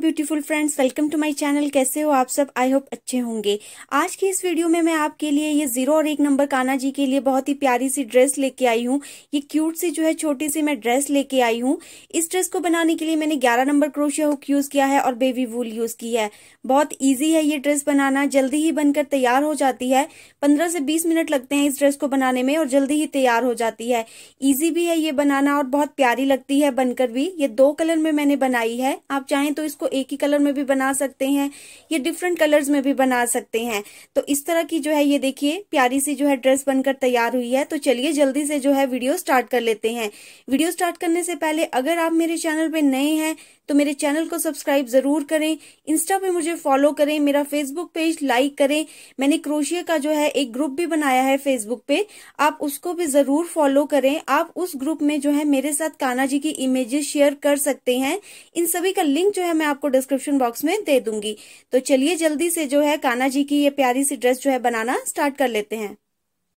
beautiful friends welcome to my channel कैसे हो आप सब आई होप अच्छे होंगे आज की इस वीडियो में मैं आपके लिए ये जीरो और एक नंबर काना जी के लिए बहुत ही प्यारी सी ड्रेस लेके आई हूँ ये क्यूट सी जो है छोटी सी मैं ड्रेस लेके आई हूँ इस ड्रेस को बनाने के लिए मैंने ग्यारह नंबर क्रोशिया हुक यूज किया है और बेबी वूल यूज की है बहुत ईजी है ये ड्रेस बनाना जल्दी ही बनकर तैयार हो जाती है पंद्रह से बीस मिनट लगते हैं इस ड्रेस को बनाने में और जल्दी ही तैयार हो जाती है ईजी भी है ये बनाना और बहुत प्यारी लगती है बनकर भी ये दो कलर में मैंने बनाई है आप चाहें तो इसको एक ही कलर में भी बना सकते हैं या डिफरेंट कलर्स में भी बना सकते हैं तो इस तरह की जो है ये देखिए प्यारी सी जो है ड्रेस बनकर तैयार हुई है तो चलिए जल्दी से जो है वीडियो स्टार्ट कर लेते हैं वीडियो स्टार्ट करने से पहले अगर आप मेरे चैनल पे नए हैं तो मेरे चैनल को सब्सक्राइब जरूर करें इंस्टा पे मुझे फॉलो करें मेरा फेसबुक पेज लाइक करें मैंने क्रोशिया का जो है एक ग्रुप भी बनाया है फेसबुक पे आप उसको भी जरूर फॉलो करें आप उस ग्रुप में जो है मेरे साथ काना जी की इमेजेस शेयर कर सकते हैं इन सभी का लिंक जो है मैं आपको डिस्क्रिप्शन बॉक्स में दे दूंगी तो चलिए जल्दी से जो है काना जी की ये प्यारी सी ड्रेस जो है बनाना स्टार्ट कर लेते हैं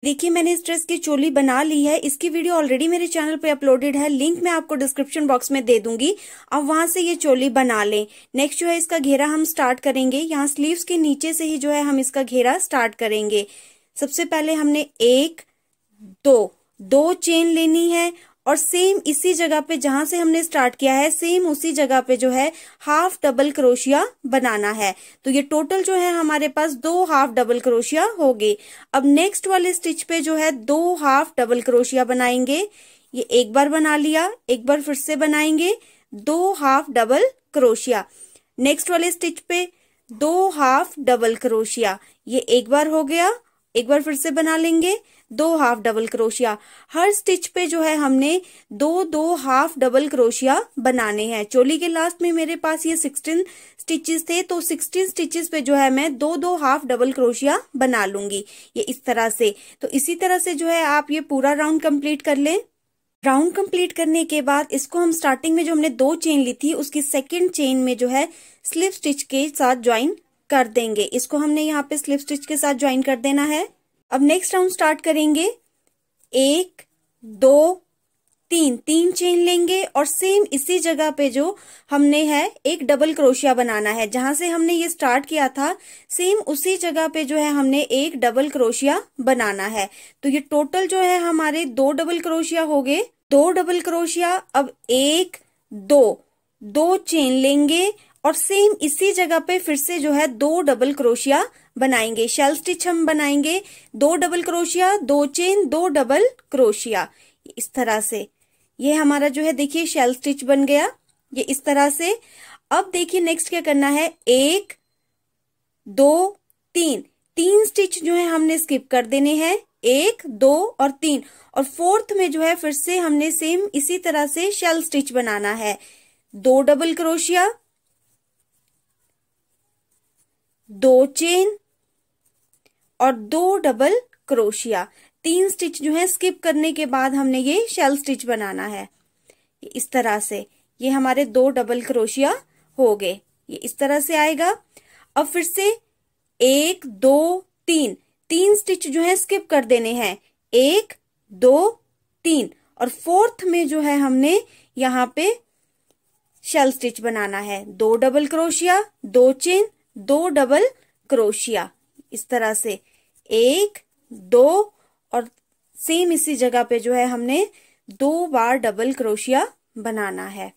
देखिए मैंने इस ड्रेस की चोली बना ली है इसकी वीडियो ऑलरेडी मेरे चैनल पे अपलोडेड है लिंक मैं आपको डिस्क्रिप्शन बॉक्स में दे दूंगी अब वहां से ये चोली बना लें नेक्स्ट जो है इसका घेरा हम स्टार्ट करेंगे यहाँ स्लीव्स के नीचे से ही जो है हम इसका घेरा स्टार्ट करेंगे सबसे पहले हमने एक दो दो चेन लेनी है और सेम इसी जगह पे जहां से हमने स्टार्ट किया है सेम उसी जगह पे जो है हाफ डबल क्रोशिया बनाना है तो ये टोटल जो है हमारे पास दो हाफ डबल क्रोशिया हो गए अब नेक्स्ट वाले स्टिच पे जो है दो हाफ डबल क्रोशिया बनाएंगे ये एक बार बना लिया एक बार फिर से बनाएंगे दो हाफ डबल क्रोशिया नेक्स्ट वाले स्टिच पे दो हाफ डबल क्रोशिया ये एक बार हो गया एक बार फिर से बना लेंगे दो हाफ डबल क्रोशिया हर स्टिच पे जो है हमने दो दो हाफ डबल क्रोशिया बनाने हैं चोली के लास्ट में मेरे पास ये सिक्सटीन स्टिचेस थे तो सिक्सटीन स्टिचेस पे जो है मैं दो दो हाफ डबल क्रोशिया बना लूंगी ये इस तरह से तो इसी तरह से जो है आप ये पूरा राउंड कंप्लीट कर लें राउंड कंप्लीट करने के बाद इसको हम स्टार्टिंग में जो हमने दो चेन ली थी उसकी सेकंड चेन में जो है स्लिप स्टिच के साथ ज्वाइन कर देंगे इसको हमने यहाँ पे स्लिप स्टिच के साथ ज्वाइन कर देना है अब नेक्स्ट राउंड स्टार्ट करेंगे एक दो तीन तीन चेन लेंगे और सेम इसी जगह पे जो हमने है एक डबल क्रोशिया बनाना है जहां से हमने ये स्टार्ट किया था सेम उसी जगह पे जो है हमने एक डबल क्रोशिया बनाना है तो ये टोटल जो है हमारे दो डबल क्रोशिया हो गए दो डबल क्रोशिया अब एक दो दो चेन लेंगे और सेम इसी जगह पे फिर से जो है दो डबल क्रोशिया बनाएंगे शेल स्टिच हम बनाएंगे दो डबल क्रोशिया दो चेन दो डबल क्रोशिया इस तरह से ये हमारा जो है देखिए शेल स्टिच बन गया ये इस तरह से अब देखिए नेक्स्ट क्या करना है एक दो तीन तीन स्टिच जो है हमने स्किप कर देने हैं एक दो और तीन और फोर्थ में जो है फिर से हमने सेम इसी तरह से शेल स्टिच बनाना है दो डबल क्रोशिया दो चेन और दो डबल क्रोशिया तीन स्टिच जो है स्किप करने के बाद हमने ये शेल स्टिच बनाना है इस तरह से ये हमारे दो डबल क्रोशिया हो गए ये इस तरह से आएगा अब फिर से एक दो तीन तीन स्टिच जो है स्किप कर देने हैं एक दो तीन और फोर्थ में जो है हमने यहाँ पे शेल स्टिच बनाना है दो डबल क्रोशिया दो चेन दो डबल क्रोशिया इस तरह से एक दो और सेम इसी जगह पे जो है हमने दो बार डबल क्रोशिया बनाना है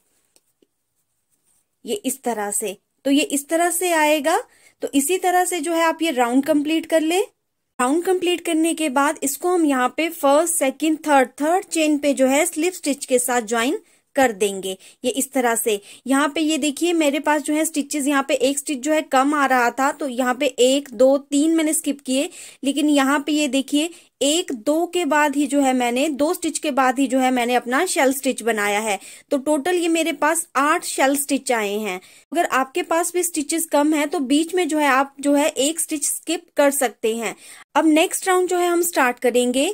ये इस तरह से तो ये इस तरह से आएगा तो इसी तरह से जो है आप ये राउंड कंप्लीट कर ले राउंड कंप्लीट करने के बाद इसको हम यहाँ पे first second third third chain पे जो है स्लिप स्टिच के साथ ज्वाइन कर देंगे ये इस तरह से यहाँ पे ये देखिए मेरे पास जो है स्टिचेस यहाँ पे एक स्टिच जो है कम आ रहा था तो यहाँ पे एक दो तीन मैंने स्किप किए लेकिन यहाँ पे ये देखिए एक दो के बाद ही जो है मैंने दो स्टिच के बाद ही जो है मैंने अपना शेल स्टिच बनाया है तो टोटल ये मेरे पास आठ शेल स्टिच आए हैं अगर आपके पास भी स्टिचेस कम है तो बीच में जो है आप जो है एक स्टिच स्किप कर सकते हैं अब नेक्स्ट राउंड जो है हम स्टार्ट करेंगे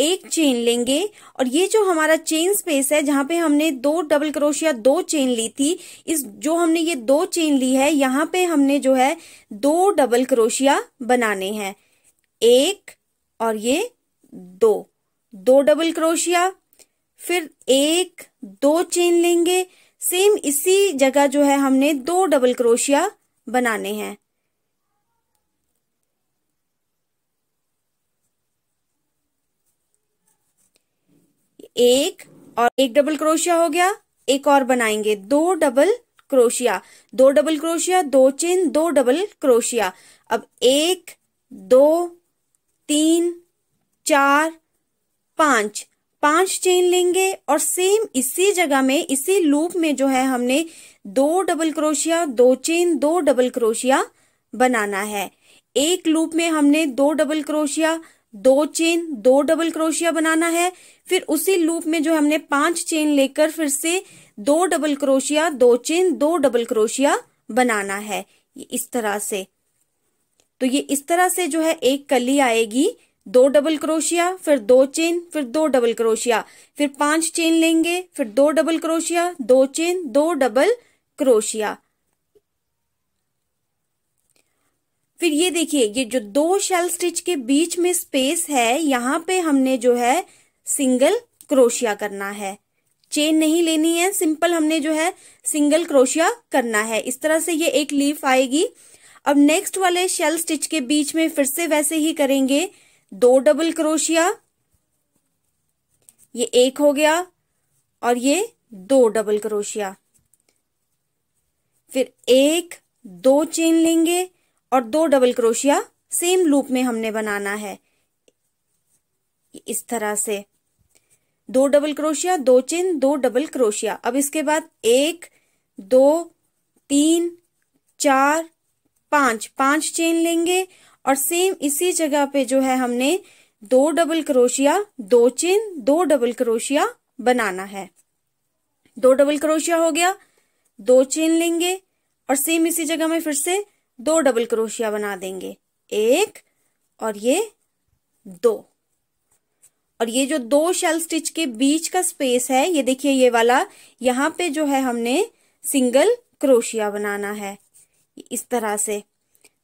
एक चेन लेंगे और ये जो हमारा चेन स्पेस है जहां पे हमने दो डबल क्रोशिया दो चेन ली थी इस जो हमने ये दो चेन ली है यहां पे हमने जो है दो डबल क्रोशिया बनाने हैं एक और ये दो दो डबल क्रोशिया फिर एक दो चेन लेंगे सेम इसी जगह जो है हमने दो डबल क्रोशिया बनाने हैं एक और एक डबल क्रोशिया हो गया एक और बनाएंगे दो डबल क्रोशिया दो डबल क्रोशिया दो चेन दो डबल क्रोशिया अब एक दो तीन चार पांच पांच चेन लेंगे और सेम इसी जगह में इसी लूप में जो है हमने दो डबल क्रोशिया दो चेन दो डबल क्रोशिया बनाना है एक लूप में हमने दो डबल क्रोशिया दो चेन दो डबल क्रोशिया बनाना है फिर उसी लूप में जो हमने पांच चेन लेकर फिर से दो डबल क्रोशिया दो चेन दो डबल क्रोशिया बनाना है ये इस तरह से तो ये इस तरह से जो है एक कली आएगी दो डबल क्रोशिया फिर दो चेन फिर दो डबल क्रोशिया फिर पांच चेन लेंगे फिर दो डबल क्रोशिया दो चेन दो डबल क्रोशिया फिर ये देखिए ये जो दो शेल स्टिच के बीच में स्पेस है यहां पे हमने जो है सिंगल क्रोशिया करना है चेन नहीं लेनी है सिंपल हमने जो है सिंगल क्रोशिया करना है इस तरह से ये एक लीफ आएगी अब नेक्स्ट वाले शेल स्टिच के बीच में फिर से वैसे ही करेंगे दो डबल क्रोशिया ये एक हो गया और ये दो डबल क्रोशिया फिर एक दो चेन लेंगे और दो डबल क्रोशिया सेम लूप में हमने बनाना है इस तरह से दो डबल क्रोशिया दो चेन दो डबल क्रोशिया अब इसके बाद एक दो तीन चार पांच पांच चेन लेंगे और सेम इसी जगह पे जो है हमने दो डबल क्रोशिया दो चेन दो डबल क्रोशिया बनाना है दो डबल क्रोशिया हो गया दो चेन लेंगे और सेम इसी जगह में फिर से दो डबल क्रोशिया बना देंगे एक और ये दो और ये जो दो शेल स्टिच के बीच का स्पेस है ये देखिए ये वाला यहाँ पे जो है हमने सिंगल क्रोशिया बनाना है इस तरह से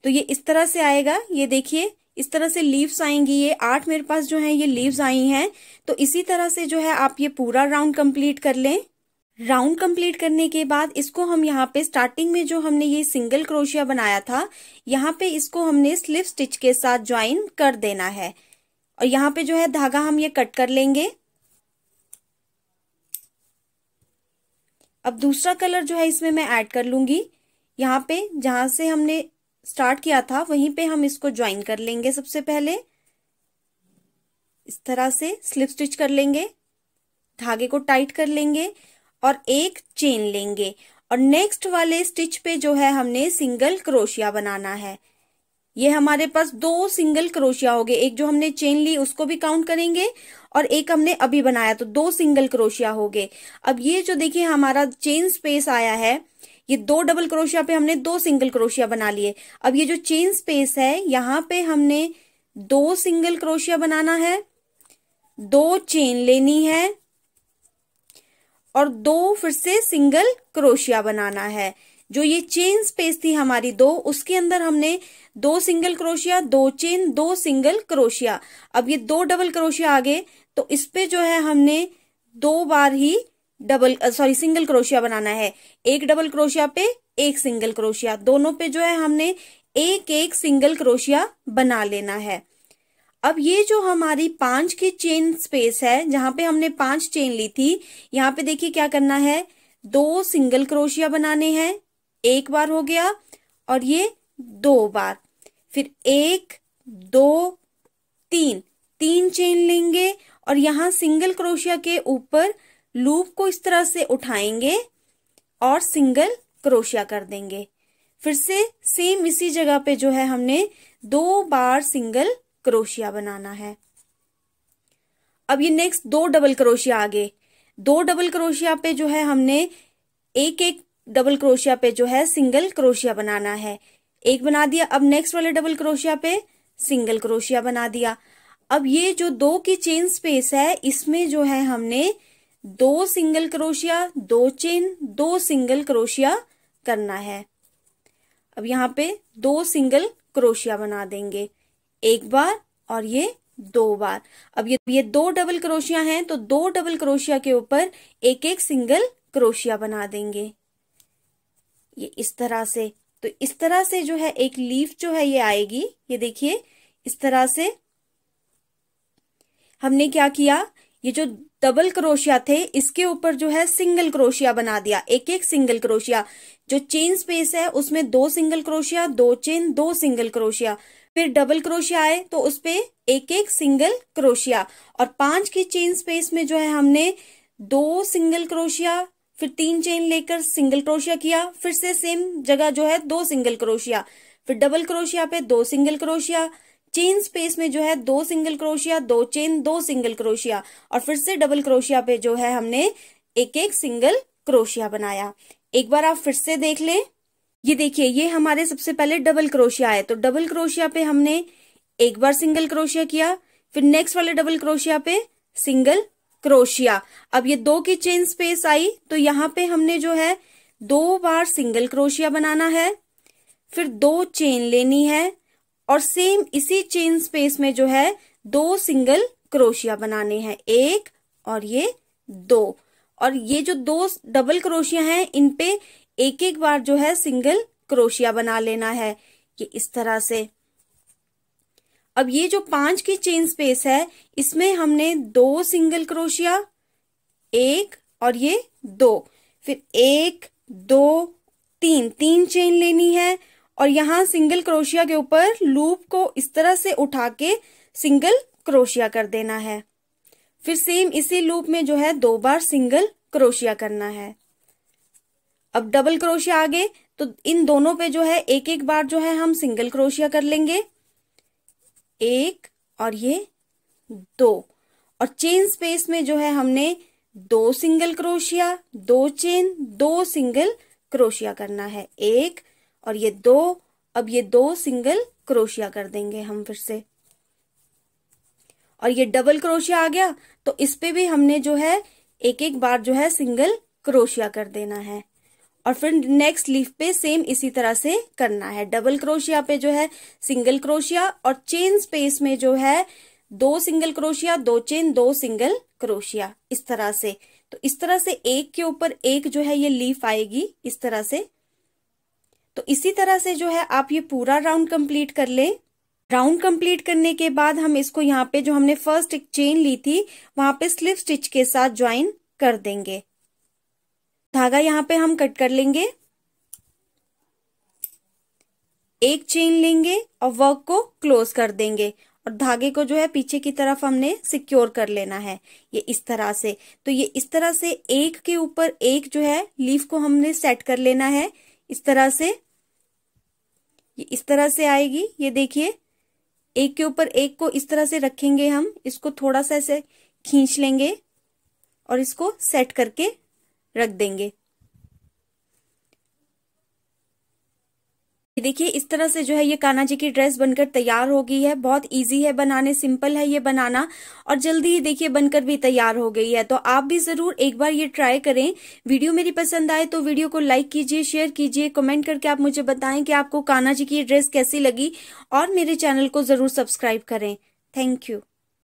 तो ये इस तरह से आएगा ये देखिए इस तरह से लीव्स आएंगी ये आठ मेरे पास जो है ये लीव्स आई हैं तो इसी तरह से जो है आप ये पूरा राउंड कंप्लीट कर लें राउंड कंप्लीट करने के बाद इसको हम यहाँ पे स्टार्टिंग में जो हमने ये सिंगल क्रोशिया बनाया था यहाँ पे इसको हमने स्लिप स्टिच के साथ ज्वाइन कर देना है और यहाँ पे जो है धागा हम ये कट कर लेंगे अब दूसरा कलर जो है इसमें मैं ऐड कर लूंगी यहाँ पे जहां से हमने स्टार्ट किया था वहीं पे हम इसको ज्वाइन कर लेंगे सबसे पहले इस तरह से स्लिप स्टिच कर लेंगे धागे को टाइट कर लेंगे और एक चेन लेंगे और नेक्स्ट वाले स्टिच पे जो है हमने सिंगल क्रोशिया बनाना है ये हमारे पास दो सिंगल क्रोशिया हो गए एक जो हमने चेन ली उसको भी काउंट करेंगे और एक हमने अभी बनाया तो दो सिंगल क्रोशिया हो गए अब ये जो देखिए हमारा चेन स्पेस आया है ये दो डबल क्रोशिया पे हमने दो सिंगल क्रोशिया बना लिए अब ये जो चेन स्पेस है यहां पे हमने दो सिंगल क्रोशिया बनाना है दो चेन लेनी है और दो फिर से सिंगल क्रोशिया बनाना है जो ये चेन स्पेस थी हमारी दो उसके अंदर हमने दो सिंगल क्रोशिया दो चेन दो सिंगल क्रोशिया अब ये दो डबल क्रोशिया आ गए तो इस पे जो है हमने दो बार ही डबल सॉरी सिंगल क्रोशिया बनाना है एक डबल क्रोशिया पे एक सिंगल क्रोशिया दोनों पे जो है हमने एक एक सिंगल क्रोशिया बना लेना है अब ये जो हमारी पांच की चेन स्पेस है जहां पे हमने पांच चेन ली थी यहाँ पे देखिए क्या करना है दो सिंगल क्रोशिया बनाने हैं एक बार हो गया और ये दो बार फिर एक दो तीन तीन चेन लेंगे और यहाँ सिंगल क्रोशिया के ऊपर लूप को इस तरह से उठाएंगे और सिंगल क्रोशिया कर देंगे फिर से सेम इसी जगह पे जो है हमने दो बार सिंगल क्रोशिया बनाना है अब ये नेक्स्ट दो डबल क्रोशिया आगे दो डबल क्रोशिया पे जो है हमने एक एक डबल क्रोशिया पे जो है सिंगल क्रोशिया बनाना है एक बना दिया अब नेक्स्ट वाले डबल क्रोशिया पे सिंगल क्रोशिया बना दिया अब ये जो दो की चेन स्पेस है इसमें जो है हमने दो सिंगल क्रोशिया दो चेन दो सिंगल क्रोशिया करना है अब यहाँ पे दो सिंगल क्रोशिया बना देंगे एक बार और ये दो बार अब ये ये दो डबल क्रोशिया हैं तो दो डबल क्रोशिया के ऊपर एक एक सिंगल क्रोशिया बना देंगे ये इस तरह से तो इस तरह से जो है एक लीफ जो है ये आएगी ये देखिए इस तरह से हमने क्या किया ये जो डबल क्रोशिया थे इसके ऊपर जो है सिंगल क्रोशिया बना दिया एक एक सिंगल क्रोशिया जो चेन स्पेस है उसमें दो सिंगल क्रोशिया दो चेन दो सिंगल क्रोशिया फिर डबल क्रोशिया आए तो उसपे एक एक सिंगल क्रोशिया और पांच की चेन स्पेस में जो है हमने दो सिंगल क्रोशिया फिर तीन चेन लेकर सिंगल क्रोशिया किया फिर से सेम जगह जो है दो सिंगल क्रोशिया फिर डबल क्रोशिया पे दो सिंगल क्रोशिया चेन स्पेस में जो है दो सिंगल क्रोशिया दो चेन दो सिंगल क्रोशिया और फिर से डबल क्रोशिया पे जो है हमने एक एक सिंगल क्रोशिया बनाया एक बार आप फिर से देख लें ये देखिए ये हमारे सबसे पहले डबल क्रोशिया है तो डबल क्रोशिया पे हमने एक बार सिंगल क्रोशिया किया फिर नेक्स्ट वाले डबल क्रोशिया पे सिंगल क्रोशिया अब ये दो की चेन स्पेस आई तो यहाँ पे हमने जो है दो बार सिंगल क्रोशिया बनाना है फिर दो चेन लेनी है और सेम इसी चेन स्पेस में जो है दो सिंगल क्रोशिया बनाने हैं एक और ये दो और ये जो दो डबल क्रोशिया हैं इनपे एक एक बार जो है सिंगल क्रोशिया बना लेना है ये इस तरह से अब ये जो पांच की चेन स्पेस है इसमें हमने दो सिंगल क्रोशिया एक और ये दो फिर एक दो तीन तीन चेन लेनी है और यहाँ सिंगल क्रोशिया के ऊपर लूप को इस तरह से उठा के सिंगल क्रोशिया कर देना है फिर सेम इसी लूप में जो है दो बार सिंगल क्रोशिया करना है अब डबल क्रोशिया आगे तो इन दोनों पे जो है एक एक बार जो है हम सिंगल क्रोशिया कर लेंगे एक और ये दो और चेन स्पेस में जो है हमने दो सिंगल क्रोशिया दो चेन दो सिंगल क्रोशिया करना है एक और ये दो अब ये दो सिंगल क्रोशिया कर देंगे हम फिर से और ये डबल क्रोशिया आ गया तो इस पे भी हमने जो है एक एक बार जो है सिंगल क्रोशिया कर देना है और फिर नेक्स्ट लीफ पे सेम इसी तरह से करना है डबल क्रोशिया पे जो है सिंगल क्रोशिया और चेन स्पेस में जो है दो सिंगल क्रोशिया दो चेन दो सिंगल क्रोशिया इस तरह से तो इस तरह से एक के ऊपर एक जो है ये लीफ आएगी इस तरह से तो इसी तरह से जो है आप ये पूरा राउंड कंप्लीट कर लें राउंड कंप्लीट करने के बाद हम इसको यहाँ पे जो हमने फर्स्ट एक चेन ली थी वहां पे स्लिप स्टिच के साथ ज्वाइन कर देंगे धागा यहाँ पे हम कट कर लेंगे एक चेन लेंगे और वर्क को क्लोज कर देंगे और धागे को जो है पीछे की तरफ हमने सिक्योर कर लेना है ये इस तरह से तो ये इस तरह से एक के ऊपर एक जो है लीफ को हमने सेट कर लेना है इस तरह से ये इस तरह से आएगी ये देखिए एक के ऊपर एक को इस तरह से रखेंगे हम इसको थोड़ा सा ऐसे खींच लेंगे और इसको सेट करके रख देंगे देखिए इस तरह से जो है ये कान्हा जी की ड्रेस बनकर तैयार हो गई है बहुत इजी है बनाने सिंपल है ये बनाना और जल्दी ही देखिए बनकर भी तैयार हो गई है तो आप भी जरूर एक बार ये ट्राई करें वीडियो मेरी पसंद आए तो वीडियो को लाइक कीजिए शेयर कीजिए कमेंट करके आप मुझे बताएं कि आपको कान्हा जी की ड्रेस कैसी लगी और मेरे चैनल को जरूर सब्सक्राइब करें थैंक यू